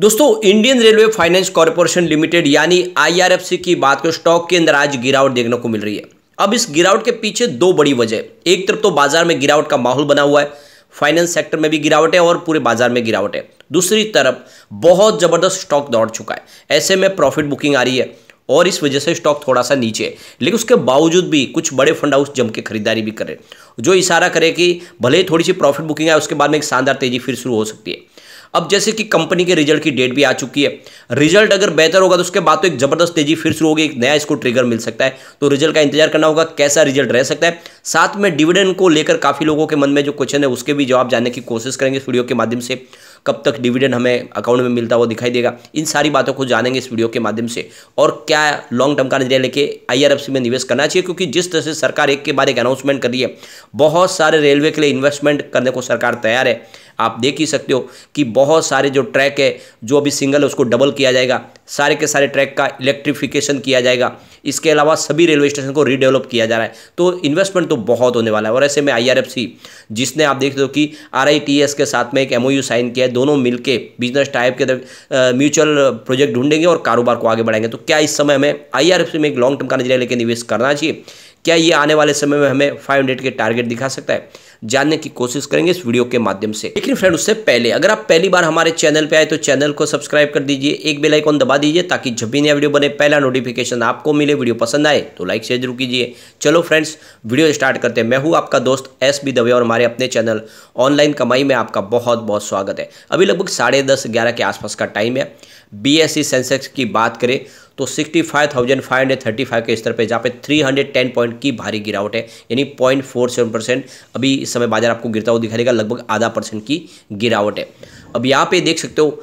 दोस्तों Indian railway finance corporation limited यानी IRFC की बात करें स्टॉक के अंदर आज गिरावट देखने को मिल रही है अब इस गिरावट के पीछे दो बड़ी वजह एक तरफ तो बाजार में गिरावट का माहौल बना हुआ है फाइनेंस सेक्टर में भी गिरावट है और पूरे बाजार में गिरावट है दूसरी तरफ बहुत जबरदस्त स्टॉक दौड़ चुका है ऐसे में प्रॉफिट बुकिंग आ रही है और इस वजह से स्टॉक थोड़ा सा नीचे है लेकिन उसके बावजूद भी कुछ बड़े फंड हाउस जम के खरीदारी भी करें जो इशारा करे कि भले ही थोड़ी सी प्रॉफिट बुकिंग आए उसके बाद में एक शानदार तेजी फिर शुरू हो सकती है अब जैसे कि कंपनी के रिजल्ट की डेट भी आ चुकी है रिजल्ट अगर बेहतर होगा तो उसके बाद तो एक जबरदस्त तेजी फिर शुरू होगी एक नया इसको ट्रिगर मिल सकता है तो रिजल्ट का इंतजार करना होगा कैसा रिजल्ट रह सकता है साथ में डिविडेंड को लेकर काफी लोगों के मन में जो क्वेश्चन है उसके भी जवाब जानने की कोशिश करेंगे इस वीडियो के माध्यम से कब तक डिविडेंड हमें अकाउंट में मिलता हुआ दिखाई देगा इन सारी बातों को जानेंगे इस वीडियो के माध्यम से और क्या लॉन्ग टर्म का निर्णय लेके आई में निवेश करना चाहिए क्योंकि जिस तरह से सरकार एक के बाद एक अनाउंसमेंट कर रही है बहुत सारे रेलवे के लिए इन्वेस्टमेंट करने को सरकार तैयार है आप देख ही सकते हो कि बहुत सारे जो ट्रैक है जो अभी सिंगल है उसको डबल किया जाएगा सारे के सारे ट्रैक का इलेक्ट्रिफिकेशन किया जाएगा इसके अलावा सभी रेलवे स्टेशन को रीडेवलप किया जा रहा है तो इन्वेस्टमेंट तो बहुत होने वाला है और ऐसे में आईआरएफसी जिसने आप देख लो कि आरआईटीएस के साथ में एक एमओयू साइन किया है दोनों मिलके बिजनेस टाइप के म्यूचुअल प्रोजेक्ट ढूंढेंगे और कारोबार को आगे बढ़ाएंगे तो क्या इस समय हमें आई में एक लॉन्ग टर्म का नजरिया लेकर निवेश करना चाहिए क्या ये आने वाले समय में हमें हंड्रेड के टारगेट दिखा सकता है जानने की कोशिश करेंगे इस वीडियो के माध्यम से लेकिन फ्रेंड उससे पहले अगर आप पहली बार हमारे चैनल पे आए तो चैनल को सब्सक्राइब कर दीजिए एक बेल आइकॉन दबा दीजिए ताकि जब भी नया वीडियो बने पहला नोटिफिकेशन आपको मिले वीडियो पसंद आए तो लाइक शेयर जरूर कीजिए चलो फ्रेंड्स वीडियो स्टार्ट करते हैं मैं हूँ आपका दोस्त एस बी दवे और हमारे अपने चैनल ऑनलाइन कमाई में आपका बहुत बहुत स्वागत है अभी लगभग साढ़े दस ग्यारह के आसपास का टाइम है सी सेंसेक्स e की बात करें तो 65,535 के स्तर पे जहाँ पे 310 पॉइंट की भारी गिरावट है यानी 0.47 परसेंट अभी इस समय बाजार आपको गिरता हुआ दिखाई देगा लगभग आधा परसेंट की गिरावट है अब यहाँ पे देख सकते हो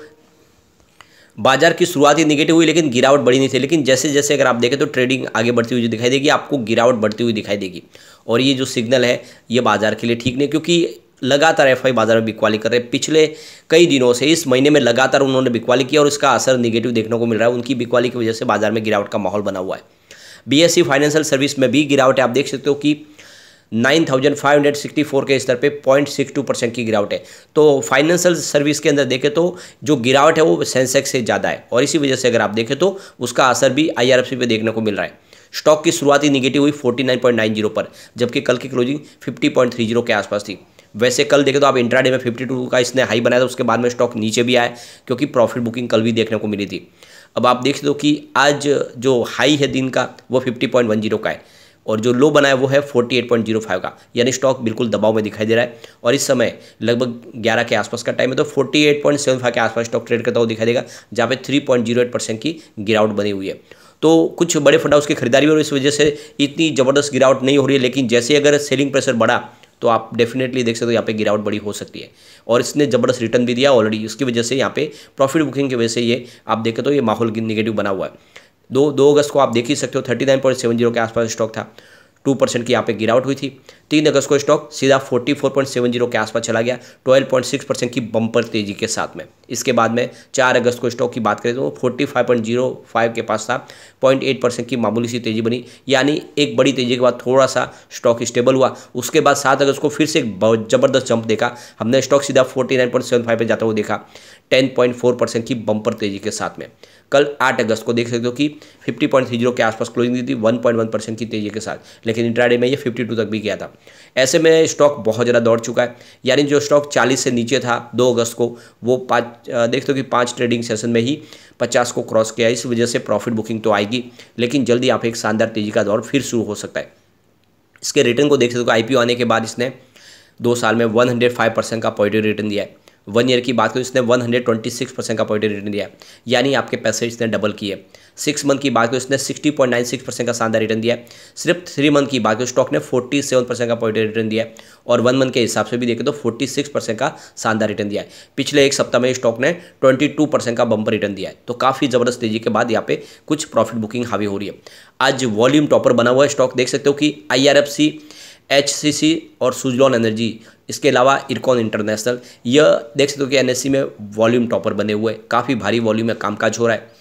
बाजार की शुरुआत ही निगेटिव हुई लेकिन गिरावट बढ़ी नहीं थी लेकिन जैसे जैसे अगर आप देखें तो ट्रेडिंग आगे बढ़ती हुई दिखाई देगी आपको गिरावट बढ़ती हुई दिखाई देगी और ये जो सिग्नल है ये बाजार के लिए ठीक नहीं क्योंकि लगातार एफ बाजार में बिकवाली कर रहे हैं पिछले कई दिनों से इस महीने में लगातार उन्होंने बिकवाली किया और इसका असर निगेटिव देखने को मिल रहा है उनकी बिकवाली की वजह से बाजार में गिरावट का माहौल बना हुआ है सी फाइनेंशियल सर्विस में भी गिरावट है आप देख सकते हो कि 9,564 के स्तर पे 0.62 परसेंट की गिरावट है तो फाइनेंशियल सर्विस के अंदर देखें तो जो गिरावट है वो सेंसेक्स से ज़्यादा है और इसी वजह से अगर आप देखें तो उसका असर भी आईआरएफसी पे देखने को मिल रहा है स्टॉक की शुरुआती निगेटिव हुई 49.90 पर जबकि कल की क्लोजिंग 50.30 के आसपास थी वैसे कल देखे तो आप इंट्राडे में 52 का इसने हाई बनाया था उसके बाद में स्टॉक नीचे भी आया क्योंकि प्रॉफिट बुकिंग कल भी देखने को मिली थी अब आप देख दो कि आज जो हाई है दिन का वो 50.10 का है और जो लो वो है वो है 48.05 का यानी स्टॉक बिल्कुल दबाव में दिखाई दे रहा है और इस समय लगभग 11 के आसपास का टाइम है तो 48.75 के आसपास स्टॉक ट्रेड करता हुआ दिखाई देगा जहाँ पे 3.08 परसेंट की गिरावट बनी हुई है तो कुछ बड़े फंड उसकी की खरीदारी और इस वजह से इतनी ज़बरदस्त गिरावट नहीं हो रही है लेकिन जैसे अगर सेलिंग प्रेशर बढ़ा तो आप डेफिनेटली देख सकते हो यहाँ पे गिरावट बड़ी हो सकती है और इसने ज़बरदस्त रिटर्न भी दिया ऑलरेडी उसकी वजह से यहाँ पे प्रॉफिट बुकिंग की वजह से ये आप देखें तो ये माहौल निगेटिव बना हुआ है दो दो अगस्त को आप देख ही सकते हो thirty nine point seven zero के आसपास स्टॉक था टू परसेंट की यहाँ पे गिरावट हुई थी तीन अगस्त को स्टॉक सीधा forty four point seven zero के आसपास चला गया ट्वेल्व पॉइंट सिक्स परसेंट की बम्पर तेजी के साथ में इसके बाद में चार अगस्त को स्टॉक की बात करें तो forty five point zero five के पास था पॉइंट एट परसेंट की मामूली सी तेजी बनी यानी एक बड़ी तेजी के बाद थोड़ा सा स्टॉक स्टेबल हुआ उसके बाद सात अगस्त को फिर से एक जबरदस्त जंप देखा हमने स्टॉक सीधा forty nine point seven five पर जाता हुआ देखा टेन पॉइंट फोर परसेंट की बम्पर तेजी के साथ में कल आठ अगस्त को देख सकते हो कि फिफ्टी पॉइंट थ्री जीरो के आसपास क्लोजिंग दी थी वन पॉइंट वन परसेंट की तेजी के साथ लेकिन इंट्राडे में ये फिफ्टी टू तक भी गया था ऐसे में स्टॉक बहुत ज़्यादा दौड़ चुका है यानी जो स्टॉक चालीस से नीचे था दो अगस्त को वो पाँच देखते हो कि पाँच ट्रेडिंग सेशन में ही पचास को क्रॉस किया इस वजह से प्रॉफिट बुकिंग तो आएगी लेकिन जल्दी यहाँ पे एक शानदार तेजी का दौर फिर शुरू हो सकता है इसके रिटर्न को देख सकते हो ओ आने के बाद इसने दो साल में 105 परसेंट का पॉजिटिव रिटर्न दिया है वन ईयर की बात करें इसने 126 परसेंट का पॉजिटिव रिटर्न दिया यानी आपके पैसे इसने डबल किए सिक्स मंथ की बात करें इसने 60.96 परसेंट का शानदार रिटर्न दिया सिर्फ थ्री मंथ की बात करें स्टॉक ने 47 परसेंट का पॉजिटिव रिटर्न दिया और वन मंथ के हिसाब से भी देखें तो 46 परसेंट का शानदार रिटर्न दिया पिछले एक सप्ताह में स्टॉक ने टू परसेंट का बम्पर रिटर्न दिया है तो काफ़ी ज़बरदस्त तेजी के बाद यहाँ पे कुछ प्रॉफिट बुकिंग हावी हो रही है आज वॉल्यूम टॉपर बना हुआ है स्टॉक देख सकते हो कि I R F C H C C और सुजलॉन एनर्जी इसके अलावा इरकॉन इंटरनेशनल यह देख सकते हो कि एनएससी में वॉल्यूम टॉपर बने हुए काफ़ी भारी वॉल्यूम में कामकाज हो रहा है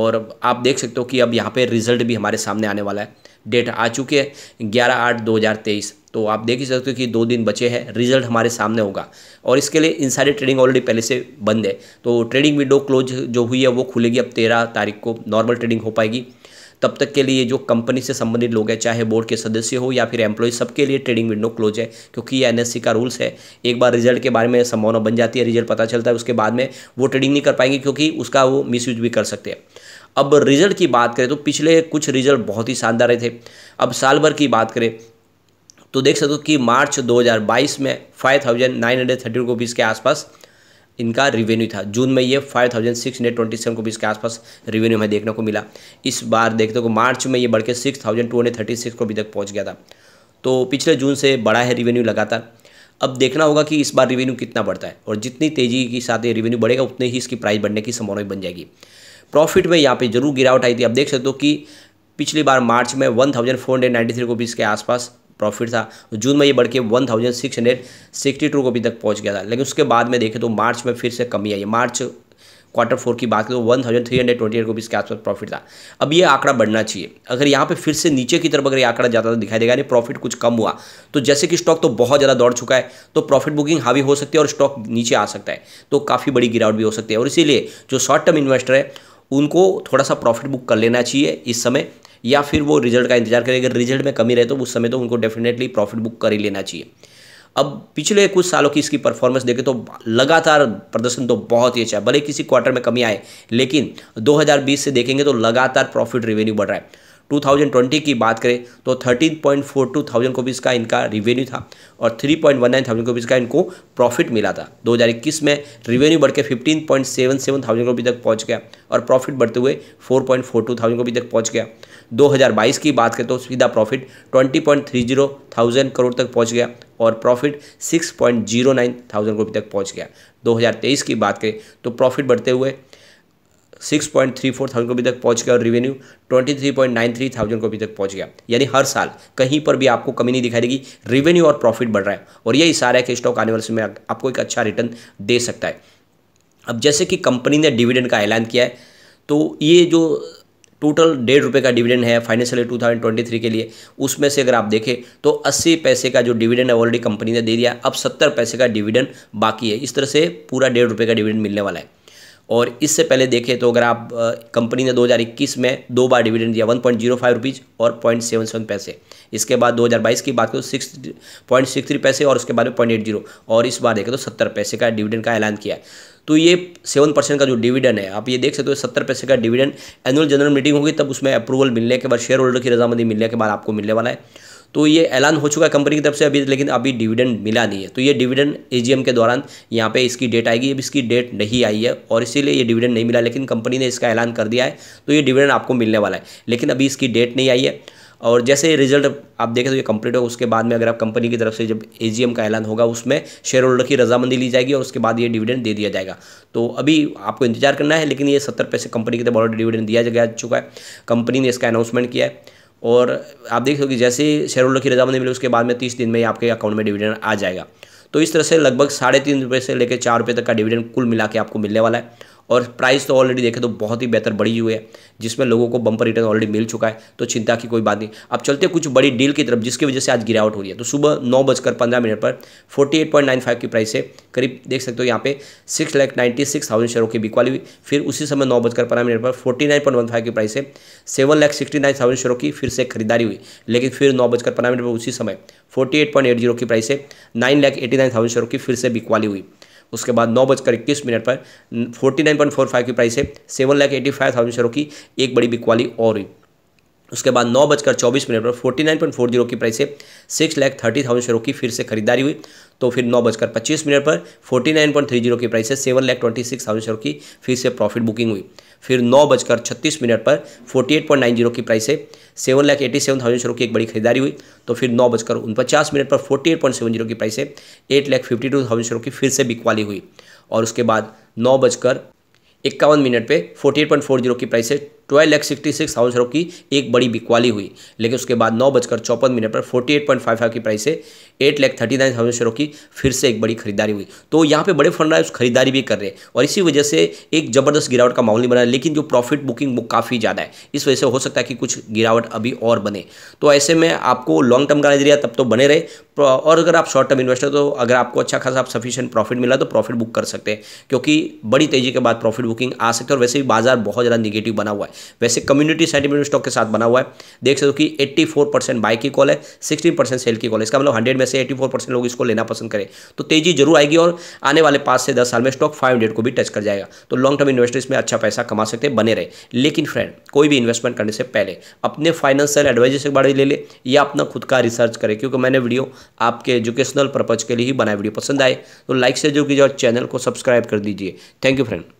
और आप देख सकते हो कि अब यहाँ पे रिजल्ट भी हमारे सामने आने वाला है डेट आ चुके हैं ग्यारह आठ दो हज़ार तेईस तो आप देख ही सकते हो कि दो दिन बचे हैं रिजल्ट हमारे सामने होगा और इसके लिए सारी ट्रेडिंग ऑलरेडी पहले से बंद है तो ट्रेडिंग विंडो क्लोज जो हुई है वो खुलेगी अब तेरह तारीख को नॉर्मल ट्रेडिंग हो पाएगी तब तक के लिए जो कंपनी से संबंधित लोग हैं चाहे बोर्ड के सदस्य हो या फिर एम्प्लॉय सबके लिए ट्रेडिंग विंडो क्लोज है क्योंकि ये एनएससी का रूल्स है एक बार रिजल्ट के बारे में संभावना बन जाती है रिजल्ट पता चलता है उसके बाद में वो ट्रेडिंग नहीं कर पाएंगे क्योंकि उसका वो मिस भी कर सकते हैं अब रिजल्ट की बात करें तो पिछले कुछ रिजल्ट बहुत ही शानदार रहे थे अब साल भर की बात करें तो देख सकते हो कि मार्च 2022 में फाइव थाउजेंड के आसपास इनका रिवेन्यू था जून में ये five thousand six hundred twenty seven rupees के आसपास रिवेन्यू हमें देखने को मिला इस बार देखते को मार्च में ये बढ़ के six thousand two hundred thirty six अभी तक पहुँच गया था तो पिछले जून से बढ़ा है रिवेन्यू लगातार अब देखना होगा कि इस बार रिवेन्यू कितना बढ़ता है और जितनी तेज़ी के साथ ये रिवेन्यू बढ़ेगा उतने ही इसकी प्राइस बढ़ने की संभावना बन जाएगी प्रॉफिट में यहाँ पे जरूर गिरावट आई थी अब देख सकते हो कि पिछली बार मार्च में one thousand four hundred ninety three rupees के आसपास प्रॉफिट था जून में ये बढ़ के one thousand six hundred sixty two अभी तक पहुँच गया था लेकिन उसके बाद में देखें तो मार्च में फिर से कमी आई है मार्च क्वार्टर फोर की बात करें तो one thousand three hundred twenty eight rupees के आसपास प्रॉफिट था अब ये आंकड़ा बढ़ना चाहिए अगर यहाँ पे फिर से नीचे की तरफ अगर ये आंकड़ा ज़्यादा तो दिखाई देगा यानी प्रॉफिट कुछ कम हुआ तो जैसे कि स्टॉक तो बहुत ज़्यादा दौड़ चुका है तो प्रॉफिट बुकिंग हावी हो सकती है और स्टॉक नीचे आ सकता है तो काफ़ी बड़ी गिरावट भी हो सकती है और इसीलिए जो शॉर्ट टर्म इन्वेस्टर है उनको थोड़ा सा प्रॉफिट बुक कर लेना चाहिए इस समय या फिर वो रिजल्ट का इंतजार करें अगर रिजल्ट में कमी रहे तो उस समय तो उनको डेफिनेटली प्रॉफिट बुक कर ही लेना चाहिए अब पिछले कुछ सालों की इसकी परफॉर्मेंस देखें तो लगातार प्रदर्शन तो बहुत ही अच्छा है भले किसी क्वार्टर में कमी आए लेकिन 2020 से देखेंगे तो लगातार प्रॉफिट रेवेन्यू बढ़ रहा है 2020 की बात करें तो 13.42 थाउजेंड को भी इसका इनका रिवेन्यू था और 3.19 थाउजेंड को भी इसका इनको प्रॉफिट मिला था 2021 में रिवेन्यू बढ़ के 15.77 थाउजेंड को भी तक पहुंच गया और प्रॉफिट बढ़ते हुए 4.42 थाउजेंड को भी तक पहुंच गया 2022 की बात करें तो सीधा प्रॉफिट 20.30 थाउजेंड करोड़ तक पहुंच गया और प्रॉफिट 6.09 थाउजेंड को भी तक पहुंच गया 2023 की बात करें तो प्रॉफिट बढ़ते हुए six point three four thousand को अभी तक पहुंच गया और revenue twenty three point nine three thousand को अभी तक पहुंच गया यानी हर साल कहीं पर भी आपको कमी नहीं दिखाई देगी रेवेन्यू और प्रॉफिट बढ़ रहा है और यही इशारा है कि स्टॉक आने वाले समय आपको एक अच्छा रिटर्न दे सकता है अब जैसे कि कंपनी ने डिविडेंड का ऐलान किया है तो ये जो टोटल डेढ़ रुपये का डिविडेंड है financial two thousand twenty three के लिए उसमें से अगर आप देखें तो अस्सी पैसे का जो डिविडेंड है ऑलरेडी कंपनी ने दे दिया अब सत्तर पैसे का डिविडेंड बाकी है इस तरह से पूरा डेढ़ रुपये का डिविडेंड मिलने वाला है और इससे पहले देखें तो अगर आप कंपनी ने 2021 में दो बार डिविडेंड दिया 1.05 रुपीज़ और पॉइंट सेवन सेवन पैसे इसके बाद 2022 की बात करें तो सिक्स पॉइंट सिक्स थ्री पैसे और उसके बाद में पॉइंट एट जीरो और इस बार देखें तो सत्तर पैसे का डिविडेंड का ऐलान किया है तो ये सेवन परसेंट का जो डिविडेंड है आप ये देख सकते हो तो सत्तर पैसे का डिविडेंड एनुअल जनरल मीटिंग होगी तब उसमें अप्रूवल मिलने के बाद शेयर होल्डर की रजामंदी मिलने के बाद आपको मिलने वाला है तो ये ऐलान हो चुका है कंपनी की तरफ से अभी लेकिन अभी डिविडेंड मिला नहीं है तो ये डिविडेंड एजीएम के दौरान यहाँ पे इसकी डेट आएगी अभी इसकी डेट नहीं आई है और इसीलिए ये डिविडेंड नहीं मिला लेकिन कंपनी ने इसका ऐलान कर दिया है तो ये डिविडेंड आपको मिलने वाला है लेकिन अभी इसकी डेट नहीं आई है और जैसे रिजल्ट आप देखें तो ये कंप्लीट होगा उसके बाद में अगर आप कंपनी की तरफ से जब एजीएम का ऐलान होगा उसमें शेयर होल्डर की रजामंदी ली जाएगी और उसके बाद ये डिविडेंड दे दिया जाएगा तो अभी आपको इंतजार करना है लेकिन ये सत्तर पैसे कंपनी की तरफ ऑलरेडी डिविडेंड दिया जा चुका है कंपनी ने इसका अनाउंसमेंट किया है और आप देख सकते जैसे शेयर होल्डर की रजामंदी मिली मतलब उसके बाद में तीस दिन में ही आपके अकाउंट में डिविडेंड आ जाएगा तो इस तरह से लगभग साढ़े तीन रुपये से लेकर चार रुपये तक का डिविडेंड कुल मिला के आपको मिलने वाला है और प्राइस तो ऑलरेडी देखें तो बहुत ही बेहतर बढ़ी हुई है जिसमें लोगों को बंपर रिटर्न ऑलरेडी मिल चुका है तो चिंता की कोई बात नहीं अब चलते कुछ बड़ी डील की तरफ जिसकी वजह से आज गिरावट हो रही है तो सुबह नौ बजकर पंद्रह मिनट पर फाइव की प्राइस से करीब देख सकते हो यहाँ पे six lakh ninety six thousand शेयरों की बिकवाली हुई फिर उसी समय नौ बजकर पंद्रह मिनट पर forty nine point one five की प्राइस से seven lakh sixty nine thousand शेयरों की फिर से खरीदारी हुई लेकिन फिर नौ बजकर पंद्रह मिनट पर उसी समय forty eight point eight zero की प्राइस से nine lakh eighty nine thousand शेयरों की फिर से बिकवाली हुई उसके बाद नौ बजकर इक्कीस मिनट पर forty nine point four five की प्राइस है seven lakh eighty five thousand शेयरों की एक बड़ी बिकवाली और हुई उसके बाद नौ बजकर चौबीस मिनट पर forty nine point four zero की प्राइस से सिक्स लैख थर्टी थाउजेंड शेयरों की फिर से खरीदारी हुई तो फिर नौ बजकर पच्चीस मिनट पर forty nine point three zero की प्राइस से seven lakh twenty six thousand शेयरों की फिर से प्रॉफिट बुकिंग हुई फिर नौ बजकर छत्तीस मिनट पर forty eight point nine zero की प्राइस से seven lakh eighty seven thousand शेयरों की एक बड़ी खरीदारी हुई तो फिर नौ बजकर उनपचास मिनट पर forty eight point seven zero की प्राइस से eight lakh fifty two thousand शेयरों की फिर से बिकवाली हुई और उसके बाद नौ बजकर इक्यावन मिनट पे forty eight point four zero की प्राइस से twelve lakh sixty six thousand रुपये की एक बड़ी बिकवाली हुई लेकिन उसके बाद नौ बजकर चौपन मिनट पर forty eight point five five की प्राइस से eight lakh thirty nine thousand शेयरों की फिर से एक बड़ी खरीदारी हुई तो यहाँ पे बड़े फंड उस खरीदारी भी कर रहे हैं और इसी वजह से एक जबरदस्त गिरावट का माहौल नहीं बना लेकिन जो प्रॉफिट बुकिंग वो काफ़ी ज़्यादा है इस वजह से हो सकता है कि कुछ गिरावट अभी और बने तो ऐसे में आपको लॉन्ग टर्म का नजरिया तब तो बने रहे और अगर आप शॉर्ट टर्म इन्वेस्टर तो अगर आपको अच्छा खासा आप सफिशियंट प्रॉफिट मिला तो प्रॉफिट बुक कर सकते हैं क्योंकि बड़ी तेजी के बाद प्रॉफिट बुकिंग आ सकती है और वैसे भी बाजार बहुत ज़्यादा निगेटिव बना हुआ है वैसे कम्युनिटी सेंटीमेंट स्टॉक के साथ बना हुआ है देख सकते हो कि एट्टी फोर परसेंट बाई की कॉल है सिक्सटीन परसेंट सेल की कॉल है इसका मतलब हंड्रेड में से एट्टी फोर परसेंट लोग इसको लेना पसंद करें तो तेजी जरूर आएगी और आने वाले पाँच से दस साल में स्टॉक फाइव हंड्रेड को भी टच कर जाएगा तो लॉन्ग टर्म इन्वेस्टर इसमें अच्छा पैसा कमा सकते हैं बने रहे लेकिन फ्रेंड कोई भी इन्वेस्टमेंट करने से पहले अपने फाइनेंशियल एडवाइजर से बारे ले ले या अपना खुद का रिसर्च करें क्योंकि मैंने वीडियो आपके एजुकेशनल पर्पज के लिए ही बनाया वीडियो पसंद आए तो लाइक से जो कीजिए और चैनल को सब्सक्राइब कर दीजिए थैंक यू फ्रेंड